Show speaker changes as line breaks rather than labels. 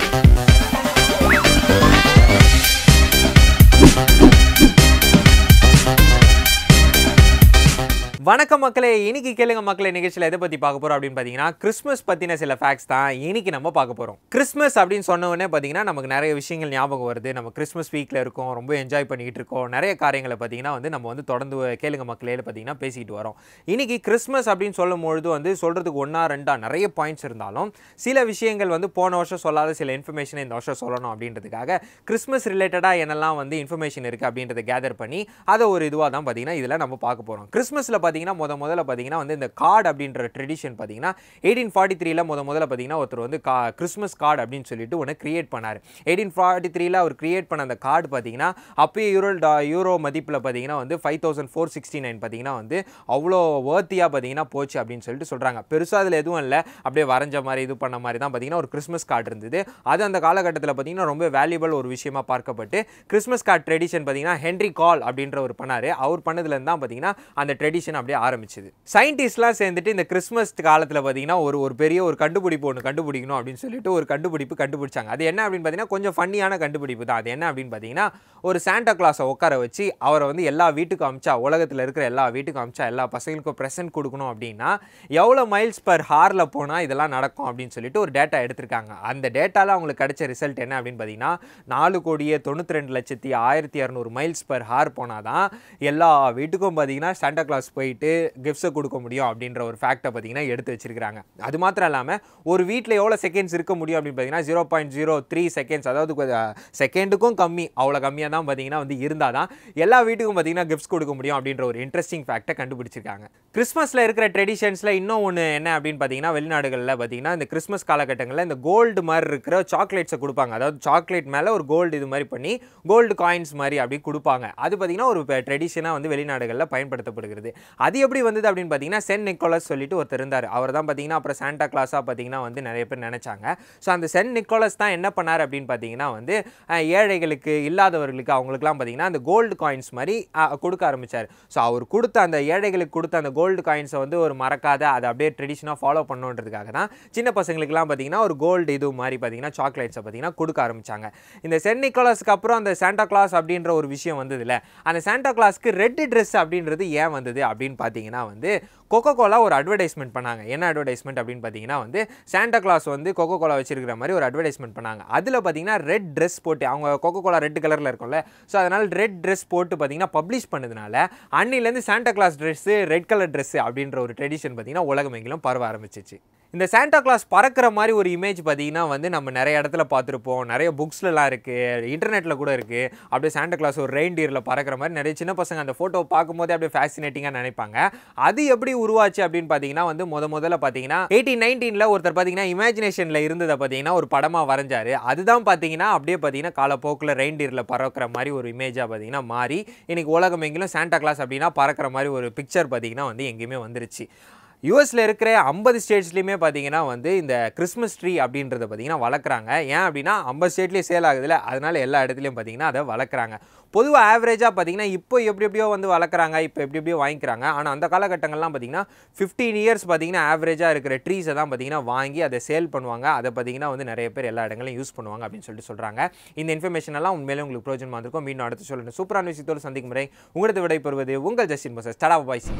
Thank வணக்கம் மக்களே இன்னைக்கு கேளுங்க மக்களே நிகழ்ச்சியில் எதை பற்றி பார்க்க போகிறோம் அப்படின்னு பார்த்தீங்கன்னா கிறிஸ்மஸ் பற்றின சில ஃபேக்ட்ஸ் தான் இன்னைக்கு நம்ம பார்க்க போகிறோம் கிறிஸ்மஸ் அப்படின்னு சொன்ன உடனே பார்த்தீங்கன்னா நமக்கு நிறைய விஷயங்கள் ஞாபகம் வருது நம்ம கிறிஸ்மஸ் வீக்கில் இருக்கோம் ரொம்ப என்ஜாய் பண்ணிகிட்டு இருக்கோம் நிறைய காரியங்களை பார்த்தீங்கன்னா வந்து நம்ம வந்து தொடர்ந்து கேளுங்க மக்களே பார்த்தீங்கன்னா பேசிக்கிட்டு வரோம் இன்னைக்கு கிறிஸ்மஸ் அப்படின்னு சொல்லும்பொழுது வந்து சொல்கிறதுக்கு ஒன்றா ரெண்டா நிறைய பாயிண்ட்ஸ் இருந்தாலும் சில விஷயங்கள் வந்து போன வருஷம் சொல்லாத சில இன்ஃபர்மேஷனை இந்த வருஷம் சொல்லணும் அப்படின்றதுக்காக கிறிஸ்மஸ் ரிலேட்டடாக என்னெல்லாம் வந்து இன்ஃபர்மேஷன் இருக்குது அப்படின்றத கேதர் பண்ணி அதை ஒரு இதுவாக தான் பார்த்தீங்கன்னா இதில் நம்ம பார்க்க போகிறோம் கிறிஸ்மஸில் பார்த்தீங்கன்னா முத முதல்ல பார்த்தீங்கன்னா வந்து இந்த கார்டு அப்படின்ற ட்ரெடிஷன் பார்த்தீங்கன்னா எயிட்டீன் ஃபார்ட்டி த்ரீல முத முதல்ல பார்த்தீங்கன்னா ஒருத்தர் வந்து கா கிறிஸ்மஸ் கார்டு அப்படின்னு சொல்லிட்டு ஒன்று கிரியேட் பண்ணார் எயிட்டீன் ஃபார்ட்டி த்ரீல அவர் கிரியேட் பண்ண அந்த கார்டு பார்த்தீங்கன்னா அப்போயே யூரோ யூரோ மதிப்பில் பார்த்தீங்கன்னா வந்து five thousand four sixty nine பார்த்தீங்கன்னா வந்து அவ்வளோ வேர்த்தியாக பார்த்தீங்கன்னா போச்சு அப்படின்னு சொல்லிட்டு சொல்கிறாங்க பெருசாக அதில் எதுவும் இல்லை அப்படியே வரைஞ்ச மாதிரி இது பண்ண மாதிரி தான் பார்த்தீங்கன்னா ஒரு கிறிஸ்மஸ் கார்டு இருந்தது அது அந்த காலகட்டத்தில் பார்த்தீங்கன்னா ரொம்ப வேல்யூபிள் ஒரு விஷயமா பார்க்கப்பட்டு கிறிஸ்மஸ் கார்டு ட்ரெடிஷன் பார்த்தீங்கன்னா ஹென்ரி கால் அப்படின்ற ஒரு பண்ணார் அவர் பண்ணதுலேருந்து தான் பார்த்தீங்கன்னா அந்த ட்ரெடிஷன் அப்படியே ஆரம்பிச்சது சயின்டிஸ்ட்லாம் சேர்ந்துட்டு இந்த கிறிஸ்மஸ் காலத்தில் பார்த்தீங்கன்னா ஒரு ஒரு பெரிய ஒரு கண்டுபிடிப்பு ஒன்று கண்டுபிடிக்கணும் அப்படின்னு சொல்லிட்டு ஒரு கண்டுபிடிப்பு கண்டுபிடிச்சாங்க அது என்ன அப்படின்னு பார்த்தீங்கன்னா கொஞ்சம் ஃபன்னியான கண்டுபிடிப்பு தான் அது என்ன அப்படின்னு பார்த்தீங்கன்னா ஒரு சாண்டா கிளாஸை உட்கார வச்சு அவரை வந்து எல்லா வீட்டுக்கும் அமிச்சா உலகத்தில் இருக்கிற எல்லா வீட்டுக்கும் அமிச்சா எல்லா பசங்களுக்கும் ப்ரெசன்ட் கொடுக்கணும் அப்படின்னா எவ்வளோ மைல்ஸ் பர் ஹாரில் போனால் இதெல்லாம் நடக்கும் அப்படின்னு சொல்லிட்டு ஒரு டேட்டா எடுத்திருக்காங்க அந்த டேட்டாவில் அவங்களுக்கு கிடைச்ச ரிசல்ட் என்ன அப்படின்னு பார்த்தீங்கன்னா நாலு கோடியே தொண்ணூற்றி ரெண்டு லட்சத்தி ஆயிரத்தி இரநூறு மைல்ஸ் பர் ஹார் போனால் தான் எல்லா வீட்டுக்கும் பார்த்தீங்கன்னா சாண்டா கிளாஸ் போய் போயிட்டு கிஃப்ட்ஸை கொடுக்க முடியும் அப்படின்ற ஒரு ஃபேக்டை பார்த்தீங்கன்னா எடுத்து வச்சிருக்கிறாங்க அது மாத்திரம் இல்லாமல் ஒரு வீட்டில் எவ்வளோ செகண்ட்ஸ் இருக்க முடியும் அப்படின்னு பார்த்தீங்கன்னா zero point zero three seconds அதாவது செகண்டுக்கும் கம்மி அவ்வளோ கம்மியாக தான் பார்த்தீங்கன்னா வந்து இருந்தால் தான் எல்லா வீட்டுக்கும் பார்த்தீங்கன்னா கிஃப்ட்ஸ் கொடுக்க முடியும் அப்படின்ற ஒரு இன்ட்ரெஸ்டிங் ஃபேக்டை கண்டுபிடிச்சிருக்காங்க கிறிஸ்மஸில் இருக்கிற ட்ரெடிஷன்ஸில் இன்னும் ஒன்று என்ன அப்படின்னு பார்த்தீங்கன்னா வெளிநாடுகளில் பார்த்தீங்கன்னா இந்த கிறிஸ்மஸ் காலகட்டங்களில் இந்த கோல்டு மாதிரி இருக்கிற சாக்லேட்ஸை கொடுப்பாங்க அதாவது சாக்லேட் மேலே ஒரு கோல்டு இது மாதிரி பண்ணி கோல்டு காயின்ஸ் மாதிரி அப்படி கொடுப்பாங்க அது பார்த்திங்கன்னா ஒரு ட்ரெடிஷனாக வந்து வெளிநாடுகளில் பயன்படுத்தப்படுகிறது அது எப்படி வந்தது அப்படின்னு பார்த்தீங்கன்னா சென் நிக்கோலஸ் சொல்லிட்டு ஒருத்தர் இருந்தார் அவர் தான் பார்த்தீங்கன்னா அப்புறம் சாண்டா கிளாஸாக பார்த்தீங்கன்னா வந்து நிறைய பேர் நினச்சாங்க ஸோ அந்த சென் நிக்கோலஸ் தான் என்ன பண்ணார் அப்படின்னு பார்த்தீங்கன்னா வந்து ஏழைகளுக்கு இல்லாதவர்களுக்கு அவங்களுக்குலாம் பார்த்தீங்கன்னா அந்த கோல்டு காயின்ஸ் மாதிரி கொடுக்க ஆரம்பித்தார் ஸோ அவர் கொடுத்த அந்த ஏழைகளுக்கு கொடுத்த அந்த கோல்டு காயின்ஸை வந்து ஒரு மறக்காத அதை அப்படியே ட்ரெடிஷனாக ஃபாலோ பண்ணுன்றதுக்காக தான் சின்ன பசங்களுக்குலாம் பார்த்தீங்கன்னா ஒரு கோல்டு இது மாதிரி பார்த்தீங்கன்னா சாக்லேட்ஸை பார்த்தீங்கன்னா கொடுக்க ஆரம்பித்தாங்க இந்த சென் நிக்கோலஸ்க்கு அப்புறம் அந்த சாண்டா கிளாஸ் அப்படின்ற ஒரு விஷயம் வந்தது இல்லை அந்த சாண்டா கிளாஸ்க்கு ரெட் ட்ரெஸ் அப்படின்றது ஏன் வந்தது அப்படின்னு அப்படின்னு பார்த்தீங்கன்னா வந்து கொக்கோ கோலா ஒரு அட்வர்டைஸ்மெண்ட் பண்ணாங்க என்ன அட்வர்டைஸ்மெண்ட் அப்படின்னு பார்த்தீங்கன்னா வந்து சாண்டா கிளாஸ் வந்து கொக்கோ கோலா வச்சிருக்கிற மாதிரி ஒரு அட்வர்டைஸ்மெண்ட் பண்ணாங்க அதில் பார்த்தீங்கன்னா ரெட் ட்ரெஸ் போட்டு அவங்க கொக்கோ கோலா ரெட் கலரில் இருக்கும்ல ஸோ அதனால் ரெட் ட்ரெஸ் போட்டு பார்த்தீங்கன்னா பப்ளிஷ் பண்ணதுனால அன்னிலேருந்து Santa Claus dress red colour dress அப்படின்ற ஒரு ட்ரெடிஷன் பார்த்தீங்கன்னா உலகமெங்கிலும் பரவ ஆரம்பிச்சிச்சு இந்த சாண்டா கிளாஸ் பறக்கிற மாதிரி ஒரு இமேஜ் பார்த்தீங்கன்னா வந்து நம்ம நிறைய இடத்துல பார்த்துருப்போம் நிறைய புக்ஸ்லலாம் இருக்குது இன்டர்நெட்டில் கூட இருக்குது அப்படியே சாண்டா கிளாஸ் ஒரு ரெயின்டியரில் பறக்கிற மாதிரி நிறைய சின்ன பசங்க அந்த ஃபோட்டோவை பார்க்கும்போதே அப்படியே ஃபேசினேட்டிங்காக நினைப்பாங்க அது எப்படி உருவாச்சு அப்படின்னு பார்த்தீங்கன்னா வந்து முத முதல்ல பார்த்தீங்கன்னா எயிட்டீன் நைன்டீனில் ஒருத்தர் பார்த்தீங்கன்னா இமேஜினேஷனில் இருந்ததை பார்த்தீங்கன்னா ஒரு படமாக வரைஞ்சார் அதுதான் பார்த்தீங்கன்னா அப்படியே பார்த்தீங்கன்னா காலப்போக்கில் ரெயின்டியரில் பறக்கிற மாதிரி ஒரு இமேஜாக பார்த்தீங்கன்னா மாறி இன்றைக்கி உலகம் எங்கிலும் சாண்டா கிளாஸ் அப்படின்னா பறக்கிற மாதிரி ஒரு பிக்சர் பார்த்தீங்கன்னா வந்து எங்கேயுமே வந்துருச்சு யூஎஸில் இருக்கிற ஐம்பது ஸ்டேட்ஸ்லேயுமே பார்த்தீங்கன்னா வந்து இந்த கிறிஸ்மஸ் ட்ரீ அப்படின்றத பார்த்தீங்கன்னா வளர்க்குறாங்க ஏன் அப்படின்னா ஐம்பது ஸ்டேட்லேயும் சேல் ஆகுதுல அதனால் எல்லா இடத்துலையும் பார்த்தீங்கன்னா அதை வளர்க்குறாங்க பொதுவாக ஆவரேஜாக பார்த்தீங்கன்னா இப்போ எப்படி எப்படியோ வந்து வளர்க்குறாங்க இப்போ எப்படி எப்படியோ வாங்கிக்கிறாங்க ஆனால் அந்த காலகட்டங்கள்லாம் பார்த்தீங்கன்னா ஃபிஃப்டீன் இயர்ஸ் பார்த்தீங்கன்னா ஆவரேஜாக இருக்கிற ட்ரீஸை தான் பார்த்தீங்கன்னா வாங்கி அதை சேல் பண்ணுவாங்க அதை பார்த்தீங்கன்னா வந்து நிறைய பேர் எல்லா இடங்களையும் யூஸ் பண்ணுவாங்க அப்படின்னு சொல்லிட்டு சொல்கிறாங்க இந்த இன்ஃபர்மேஷன் எல்லாம் உண்மையிலே உங்களுக்கு பிரோஜனமாக இருக்கும் மீண்டும் அடுத்து சொல்லணும் சூப்பரான விஷயத்தோடு சந்திக்கும் முறை உங்களது விடைபெறுவது உங்கள் ஜஸ்டின் பசஸ் தடா பாய்ஸ்